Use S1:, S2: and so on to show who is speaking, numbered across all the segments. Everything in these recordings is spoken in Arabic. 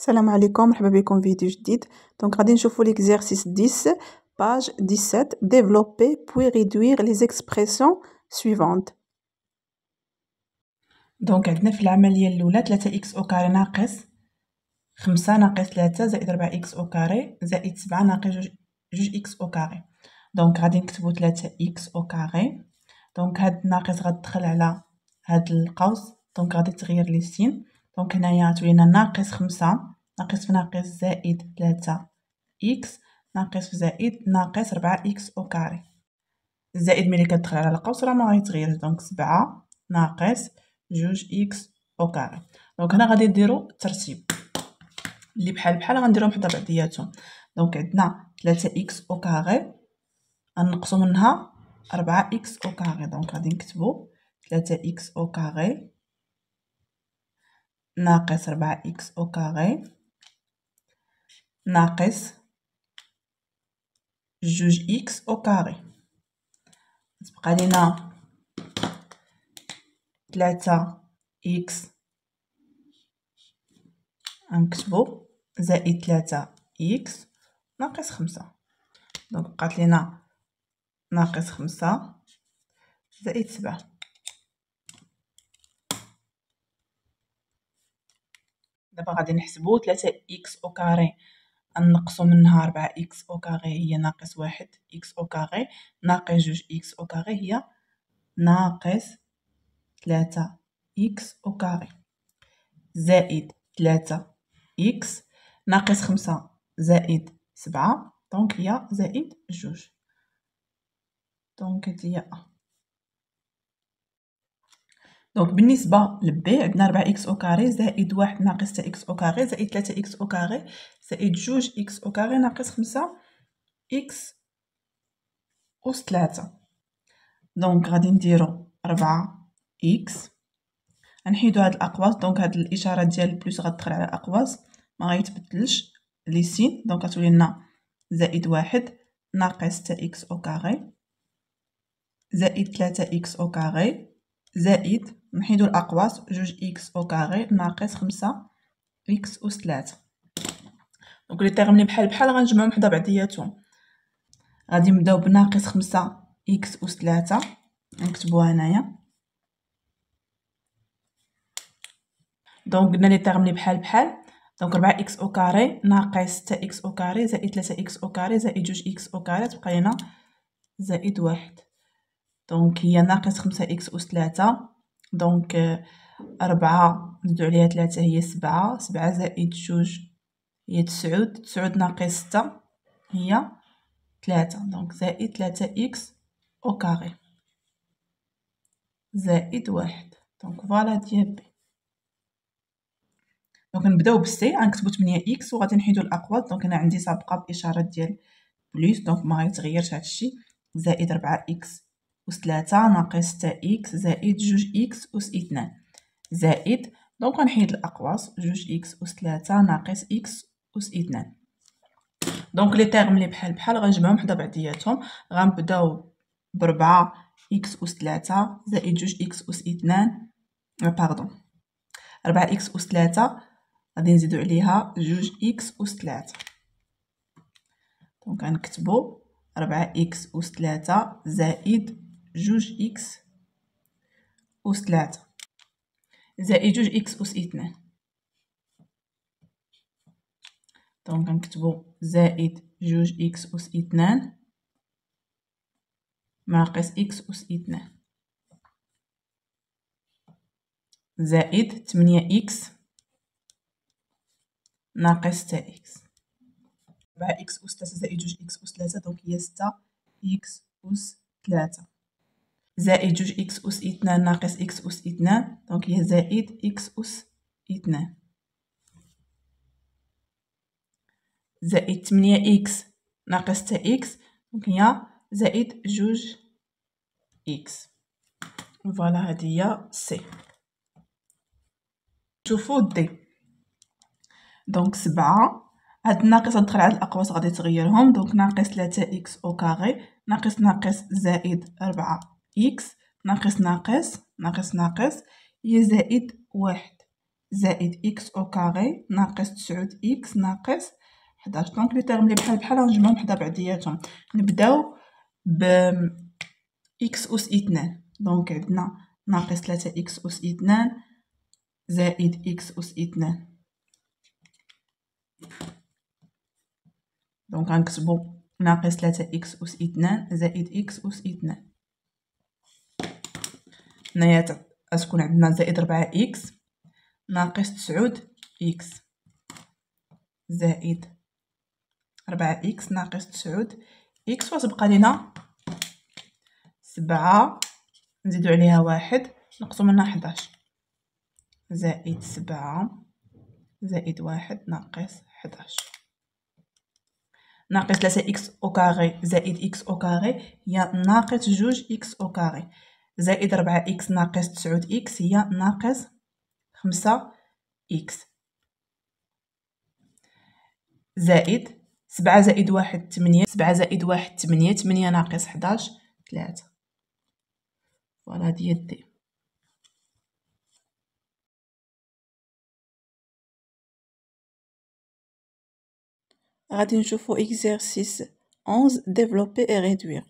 S1: السلام عليكم مرحبا بكم فيديو جديد دونك غادي نشوفوا ليكزيرسيس 10 باج 17 ديفلوبي بوي ريدوير لي زيكسبرسيون سويفونت دونك عندنا في العمليه الاولى 3 اكس او كاري ناقص 5 ناقص 3 زائد 4 اكس او كاري زائد 7 ناقص 2 اكس او كاري دونك غادي نكتبوا 3 اكس او كاري دونك هاد ناقص غتدخل على هاد القوس دونك غادي تغير لي سين دونك هنايا تولينا ناقص خمسة ناقص في ناقص زائد ثلاثة إكس ناقص في زائد ناقص ربعة إكس أو كاري الزائد ملي كتدخل على القوس راه ما غيتغيرش دونك سبعة ناقص جوج إكس أو كاري دونك هنا غادي نديرو الترتيب اللي بحال بحال غنديرهم حدا بعضياتهم دونك عندنا 3 إكس أو كاري غنقصو منها ربعة إكس أو كاري دونك غادي نكتبو 3 إكس أو كاري ناقص ربعة إكس أو كاري ناقص جوج إكس أو كاري تبقى لينا تلاتة إكس غنكتبو زائد تلاتة إكس ناقص خمسة دونك بقات لينا ناقص خمسة زائد سبعة دابا غادي نحسبو تلاتة إكس أو كاري نقصوا منها 4 اكس او كاري هي ناقص واحد اكس او كاري ناقص جوج اكس او كاري هي ناقص ثلاثة اكس او كاري زائد ثلاثة اكس ناقص خمسة زائد سبعة دونك هي زائد جوج دونك هي دونك بالنسبه للبي عندنا 4 اكس او كاري زائد واحد ناقص تا اكس او كاري زائد 3 اكس او كاري زائد جوج اكس او كاري ناقص خمسة اكس أس تلاتة دونك غادي نديرو ربعة اكس غنحيدو هاد الاقواس دونك هاد الاشاره ديال بلس غتدخل على الاقواس ما غيتبدلش لي سين دونك غتولي لنا زائد واحد ناقص تا اكس او كاري زائد 3 اكس او كاري زائد نحيدو الأقواس جوج إكس أو كاغي ناقص خمسة إكس أوس تلاتة دونك لي تيغم لي بحال بحال غنجمعهم حدا بعضياتهم غادي نبداو بناقص خمسة إكس أوس تلاتة نكتبوها هنايا دونك قلنا لي تيغم لي بحال بحال دونك ربعة اكس او كاري ناقص تا اكس او كاري زائد تلاتة اكس او كاري زائد جوج اكس او كاري تبقى لينا زائد واحد دونك هي ناقص خمسة إكس أس تلاتة دونك أربعة نزيدو عليها تلاتة هي سبعة سبعة زائد جوج هي تسعود تسعود ناقص ستة هي تلاتة دونك زائد تلاتة إكس أو كاغي زائد واحد دونك فوالا ديال بي دونك نبداو بالسي غنكتبو تمنية اكس وغادي نحيدو الاقوال دونك انا عندي سابقه بإشارة ديال بلوس دونك ما غيتغيرش هادشي زائد ربعة اكس أس تلاتة ناقص تا إكس زائد جوج إكس أس اثنان زائد دونك غنحيد الأقواس جوج إكس أس تلاتة ناقص إكس أس اثنان دونك لي تيرم لي بحال بحال غنجمعهم حدا بعضياتهم غنبداو بربعة إكس أس تلاتة زائد جوج إكس أس اثنان باغدون آه، ربعة إكس أس تلاتة غادي نزيدو عليها جوج إكس أس تلاتة دونك غنكتبو ربعة إكس أس تلاتة زائد جوج إكس أس تلاتة زائد جوج إكس أس إتنان دونك غنكتبو زائد جوج إكس أس إتنان ناقص إكس أس إتنان زائد تمنية إكس ناقص ستة إكس ربعة إكس أس تلاتة زائد جوج إكس أس تلاتة دونك هي ستة إكس أس تلاتة زائد جوج إكس أس إتنان ناقص إكس أس إتنان دونك هي زائد إكس أس إتنان زائد تمنية إكس ناقص تا إكس دونك هي زائد جوج إكس فوالا هادي هي سي شوفو دي دونك سبعة هاد الناقص غندخل على الأقواس غادي تغيرهم دونك ناقص تلاتة إكس أو كاغي ناقص ناقص زائد ربعة إكس ناقص ناقص ناقص ناقص هي زائد واحد زائد إكس أو كاري ناقص تسعود إكس ناقص حداش دونك لي تيرم لي بحال بحال غنجمعهم حدا بعضياتهم نبداو ب إكس أس إثنان دونك عندنا ناقص تلاتة إكس أس إثنان زائد إكس أس إثنان دونك غنكتبو ناقص تلاتة إكس أس إثنان زائد إكس أس إثنان هنايا تكون عندنا زائد ربعة إكس ناقص تسعود إكس زائد ربعة إكس ناقص تسعود إكس وتبقى لينا سبعة نزيدو عليها واحد نقصو منها حداش زائد سبعة زائد واحد ناقص حداش ناقص ثلاثة إكس أو كاري زائد إكس أو كاري هي ناقص جوج إكس أو كاري زائد ربعة إكس ناقص تسعود إكس هي ناقص خمسة إكس زائد سبعة زائد واحد تمنية سبعة زائد واحد تمنية تمنية ناقص حداش تلاتة فوالا ديال دي غادي نشوفو اكزرسيس 11 ديفلوبي اي ريدوير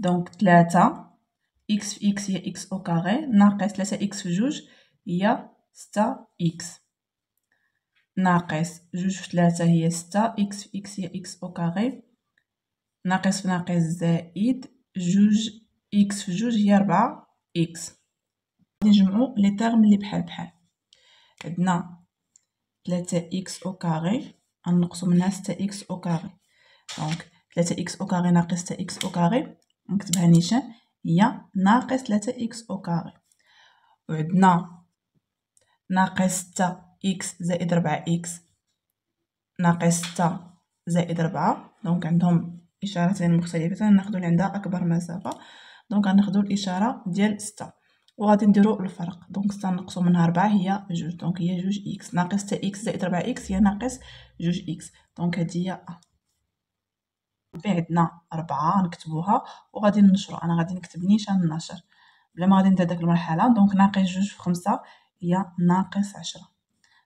S1: دونك ثلاثة إكس في إكس هي إكس أو كاري ناقص ثلاثة إكس في جوج هي ستة إكس ناقص جوج في ثلاثة هي ستة إكس في إكس هي إكس أو كاري ناقص في ناقص زائد جوج إكس في جوج هي ربعة إكس نجمعو لي تيرم لي بحال بحال عندنا ثلاثة إكس أو كاري غنقصو منها ستة إكس أو كاري دونك ثلاثة إكس أو كاري ناقص ستة إكس أو كاري نكتبها نيشان هي ناقص ثلاثة إكس أو كاري وعندنا ناقص ستة إكس زائد ربعة إكس ناقص ستة زائد ربعة دونك عندهم إشارتين مختلفتين ناخدو اللي عندها أكبر مسافة دونك غناخدو الإشارة ديال ستة وغادي نديرو الفرق دونك ستة نقصو منها ربعة هي جوج دونك هي جوج إكس ناقص تا إكس زائد ربعة إكس هي ناقص جوج إكس دونك هدي هي أ في عندنا ربعة نكتبوها وغادي ننشرو انا غادي نكتب نيشان النشر بلا ما غادي نبدا داك المرحله دونك ناقص جوج في خمسة هي ناقص عشرة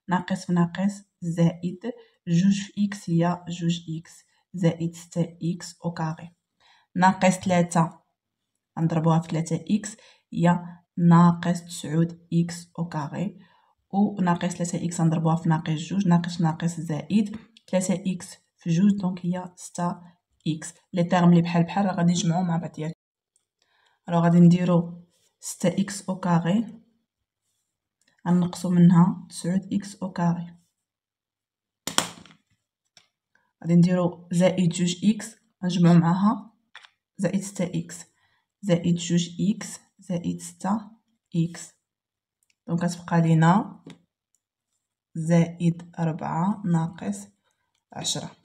S1: ناقص في ناقص زائد جوج في اكس هي جوج اكس زائد ستة اكس او كاغي ناقص ثلاثة نضربوها في ثلاثة اكس هي ناقص تسعود اكس او كاغي أو ناقص ثلاثة اكس نضربوها في ناقص جوج ناقص ناقص زائد ثلاثة اكس في جوج دونك هي ستة اكس لي تيرم لي بحال بحال راه غادي نجمعو مع بعضياتهم الو غادي نديرو ستة اكس او كاغي غنقصو منها تسعود اكس او كاغي غادي نديرو زائد جوج اكس غنجمعو معاها زائد ستة اكس زائد جوج اكس زائد ستة اكس دونك غتبقى لينا زائد ربعة ناقص عشرة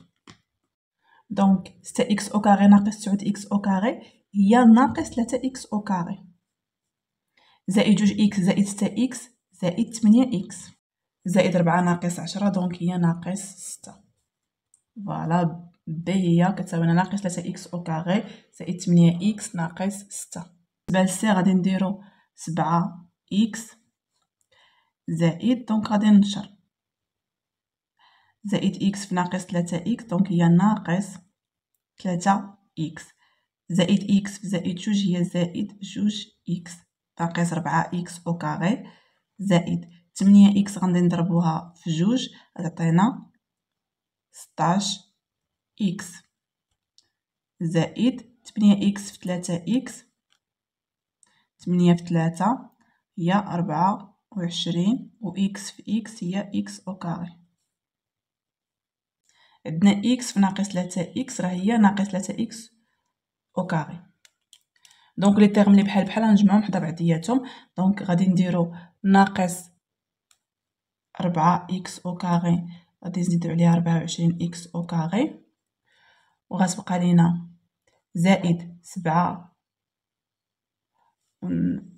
S1: دونك 6 اكس او كاري ناقص 9 اكس او كاري هي ناقص 3 اكس او كاري زائد 2 اكس زائد 6 اكس زائد 8 اكس زائد 4 ناقص 10 دونك هي ناقص 6 فوالا ب هي كتساوينا ناقص 3 اكس او كاري زائد 8 اكس ناقص 6 بالنسبه سي غادي نديرو 7 اكس زائد دونك غادي نشر زائد إكس في ناقص تلاتة إكس دونك هي ناقص تلاتة إكس زائد إكس في زائد جوج هي زائد جوج إكس ناقص ربعة إكس أو كاغي زائد تمنية إكس غادي نضربوها في جوج غتعطينا ستاش إكس زائد تمنية إكس في تلاتة إكس تمنية في تلاتة هي ربعة وعشرين وإكس في إكس هي إكس أو كاغي عندنا اكس في ناقص 3 اكس راه هي ناقص 3 اكس او كاري دونك لي تيرم لي بحال بحال غنجمعهم حدا بعضياتهم دونك غادي نديرو ناقص 4 اكس او كاري غادي نزيدو عليها 24 اكس او كاري وغتبقى لينا زائد 7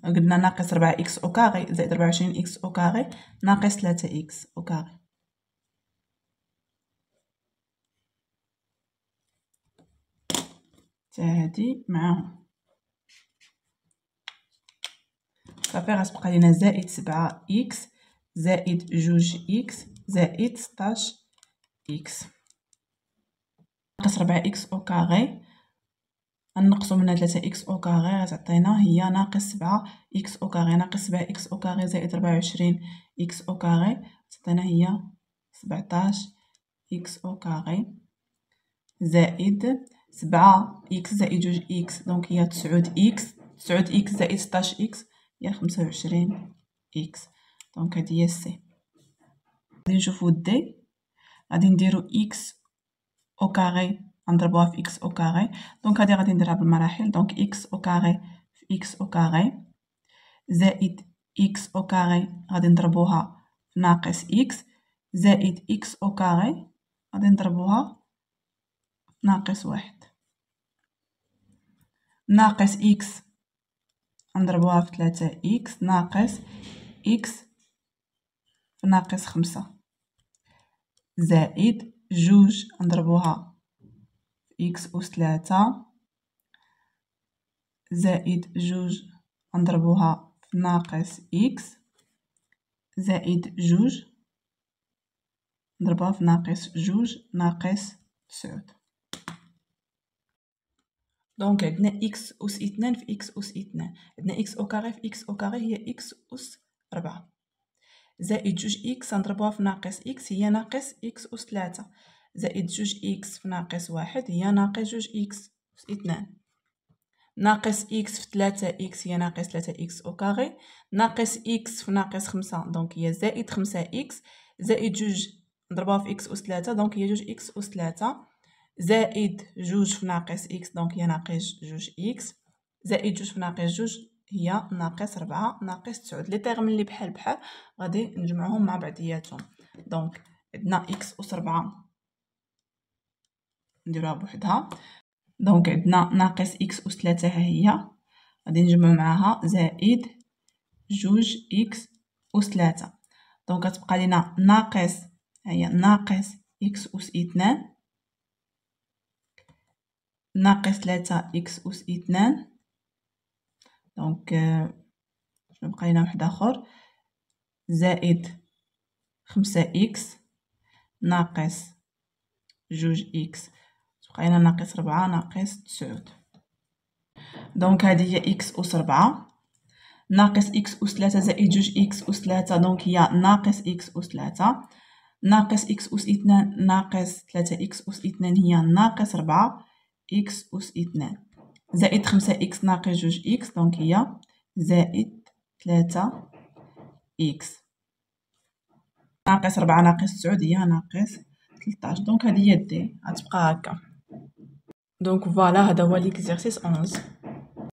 S1: قلنا ناقص 4 اكس او كاري زائد 24 اكس او كاري ناقص 3 اكس او كاري هادي معاهم صافي غتبقى لينا زائد سبعة إكس زائد جوج إكس زائد ستاش إكس ناقص ربعة إكس أو كاغي غنقصو منها تلاتة إكس أو كاغي غتعطينا هي ناقص سبعة إكس أو كاغي ناقص سبعة إكس أو كاغي زائد ربعة وعشرين إكس أو كاغي غتعطينا هي سبعتاش إكس أو كاغي زائد سبعة إكس زائد جوج إكس دونك هي تسعود إكس تسعود إكس زائد ستاش إكس هي خمسة وعشرين إكس دونك هادي هي سي غادي نشوفو دي غادي نديرو إكس أو كاغي غنضربوها في إكس أو كاغي دونك هادي غادي نديرها بالمراحل دونك إكس أو كاغي في إكس أو كاغي زائد إكس أو كاغي غادي نضربوها في ناقص إكس زائد إكس أو كاغي غادي نضربوها ناقص واحد ناقص إكس نضربوها في ثلاثة إكس ناقص إكس في ناقص خمسة زائد جوج نضربوها في إكس أس ثلاثة زائد جوج نضربوها في ناقص إكس زائد جوج نضربها في ناقص جوج ناقص تسعود دونك عندنا اكس اس 2 في اكس اس 2 عندنا اكس او كاري في اكس او كاري هي اكس اس ربعة زائد جوج اكس نضربوها في ناقص اكس هي ناقص اكس اس 3 زائد جوج اكس في ناقص واحد هي ناقص جوج اكس اس 2 ناقص اكس في 3 اكس هي ناقص 3 اكس او كاري ناقص اكس في ناقص خمسة دونك هي زائد خمسة اكس زائد جوج نضربوها في اكس اس 3 دونك هي جوج اكس اس 3 زائد جوج في ناقص إكس دونك هي ناقص جوج إكس زائد جوج في ناقص جوج هي ناقص ربعة ناقص تسعود لي تيغم لي بحال بحال غادي نجمعهم مع بعضياتهم دونك عندنا إكس أس ربعة نديروها بوحدها دونك عندنا ناقص إكس أس تلاتة ها هي غادي نجمعو معاها زائد جوج إكس أس تلاتة دونك غتبقى لينا ناقص هي ناقص إكس أس إتنان ناقص ثلاثة إكس أس اثنان دونك شنو بقى لنا واحد آخر زائد خمسة إكس ناقص جوج إكس تبقى لنا ناقص ربعة ناقص تسعود دونك هادي هي إكس أس ربعة ناقص إكس أس ثلاثة زائد جوج إكس أس ثلاثة دونك هي ناقص إكس أس ثلاثة ناقص إكس أس اثنان ناقص ثلاثة إكس أس اثنان هي ناقص ربعة إكس أس 2 زائد خمسة إكس ناقص جوج إكس دونك هي زائد 3 إكس ناقص ربعة ناقص تسعود هي ناقص 13 دونك هادي هي دي غتبقى هكا دونك فوالا هذا هو ليكزيرسيس 11